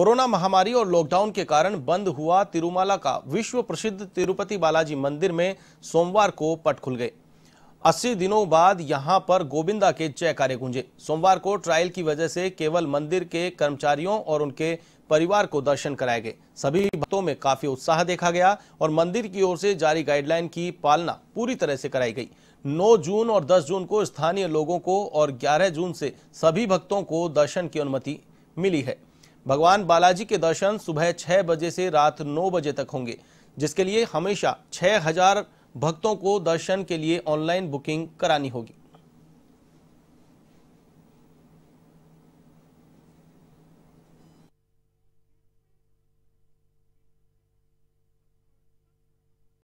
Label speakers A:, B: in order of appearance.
A: corona महामारी और lockdown के कारण बंद हुआ तिरुमाला का विश्व प्रसिद्ध तिरुपति बालाजी मंदिर में सोमवार को पट खुल गए 80 दिनों बाद यहां पर गोविंदा के जयकारे गूंजे सोमवार को ट्रायल की वजह से केवल मंदिर के कर्मचारियों और उनके परिवार को दर्शन कराए गए सभी भक्तों में काफी उत्साह देखा गया और मंदिर की ओर से जारी गाइडलाइन की पालना पूरी तरह से कराई गई 9 जून और 10 जून को स्थानीय लोगों को और 11 जून से सभी भक्तों को दर्शन की अनुमति मिली है भगवान बालाजी के दर्शन सुबह छह बजे से रात नौ बजे तक होंगे जिसके लिए हमेशा छह हजार भक्तों को दर्शन के लिए ऑनलाइन बुकिंग करानी होगी